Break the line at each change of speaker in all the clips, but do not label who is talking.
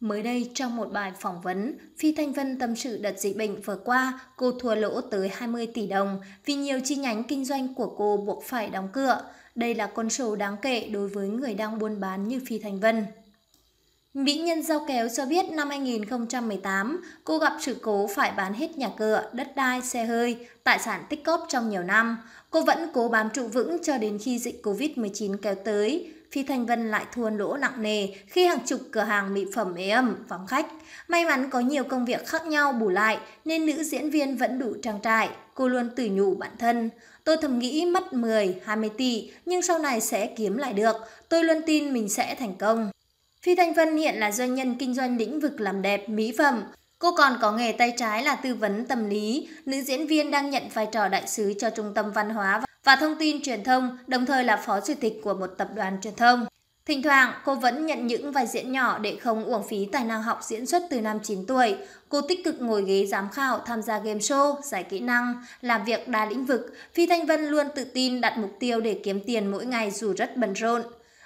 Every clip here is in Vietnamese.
Mới đây, trong một bài phỏng vấn, Phi Thanh Vân tâm sự đợt dịch bệnh vừa qua, cô thua lỗ tới 20 tỷ đồng vì nhiều chi nhánh kinh doanh của cô buộc phải đóng cửa. Đây là con số đáng kể đối với người đang buôn bán như Phi Thanh Vân. Mỹ Nhân Giao Kéo cho biết năm 2018, cô gặp sự cố phải bán hết nhà cửa, đất đai, xe hơi, tài sản tích cóp trong nhiều năm. Cô vẫn cố bám trụ vững cho đến khi dịch Covid-19 kéo tới. Phi Thanh Vân lại thua lỗ nặng nề khi hàng chục cửa hàng mỹ phẩm ế ẩm vắng khách. May mắn có nhiều công việc khác nhau bù lại nên nữ diễn viên vẫn đủ trang trải. Cô luôn tự nhủ bản thân. Tôi thầm nghĩ mất 10, 20 tỷ nhưng sau này sẽ kiếm lại được. Tôi luôn tin mình sẽ thành công. Phi Thanh Vân hiện là doanh nhân kinh doanh lĩnh vực làm đẹp, mỹ phẩm. Cô còn có nghề tay trái là tư vấn tâm lý, nữ diễn viên đang nhận vai trò đại sứ cho Trung tâm Văn hóa và Thông tin Truyền thông, đồng thời là phó chủ tịch của một tập đoàn truyền thông. Thỉnh thoảng, cô vẫn nhận những vai diễn nhỏ để không uổng phí tài năng học diễn xuất từ năm 9 tuổi. Cô tích cực ngồi ghế giám khảo, tham gia game show, giải kỹ năng, làm việc đa lĩnh vực. Phi Thanh Vân luôn tự tin đặt mục tiêu để kiếm tiền mỗi ngày dù rất bận rộn.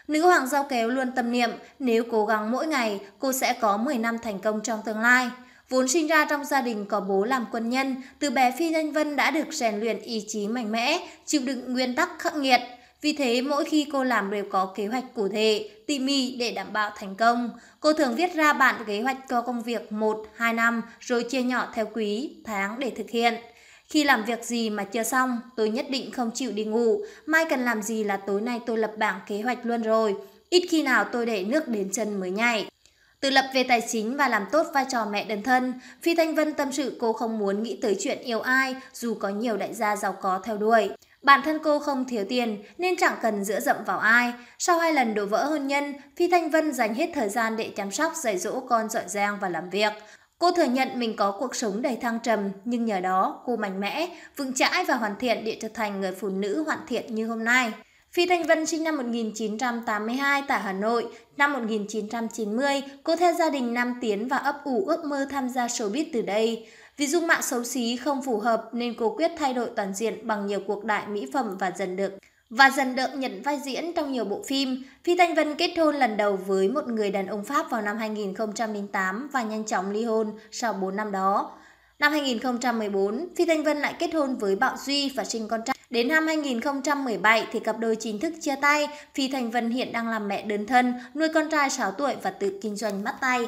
Nữ hoàng giao kéo luôn tâm niệm, nếu cố gắng mỗi ngày, cô sẽ có 10 năm thành công trong tương lai. Vốn sinh ra trong gia đình có bố làm quân nhân, từ bé Phi Thanh Vân đã được rèn luyện ý chí mạnh mẽ, chịu đựng nguyên tắc khắc nghiệt. Vì thế, mỗi khi cô làm đều có kế hoạch cụ thể, tỉ mỉ để đảm bảo thành công. Cô thường viết ra bản kế hoạch cho công việc 1, 2 năm rồi chia nhỏ theo quý, tháng để thực hiện. Khi làm việc gì mà chưa xong, tôi nhất định không chịu đi ngủ. Mai cần làm gì là tối nay tôi lập bảng kế hoạch luôn rồi. Ít khi nào tôi để nước đến chân mới nhảy. Tự lập về tài chính và làm tốt vai trò mẹ đơn thân, Phi Thanh Vân tâm sự cô không muốn nghĩ tới chuyện yêu ai dù có nhiều đại gia giàu có theo đuổi. Bản thân cô không thiếu tiền nên chẳng cần dựa dẫm vào ai. Sau hai lần đổ vỡ hôn nhân, Phi Thanh Vân dành hết thời gian để chăm sóc, dạy dỗ con dọn giang và làm việc. Cô thừa nhận mình có cuộc sống đầy thăng trầm, nhưng nhờ đó cô mạnh mẽ, vững chãi và hoàn thiện để trở thành người phụ nữ hoàn thiện như hôm nay. Phi Thanh Vân sinh năm 1982 tại Hà Nội. Năm 1990, cô theo gia đình Nam Tiến và ấp ủ ước mơ tham gia showbiz từ đây. Vì dung mạo xấu xí không phù hợp nên cô quyết thay đổi toàn diện bằng nhiều cuộc đại mỹ phẩm và dần được và dần được nhận vai diễn trong nhiều bộ phim. Phi Thanh Vân kết hôn lần đầu với một người đàn ông Pháp vào năm 2008 và nhanh chóng ly hôn sau 4 năm đó. Năm 2014, Phi Thanh Vân lại kết hôn với Bạo Duy và sinh con trai. Đến năm 2017 thì cặp đôi chính thức chia tay Phi Thành Vân hiện đang làm mẹ đơn thân, nuôi con trai 6 tuổi và tự kinh doanh mắt tay.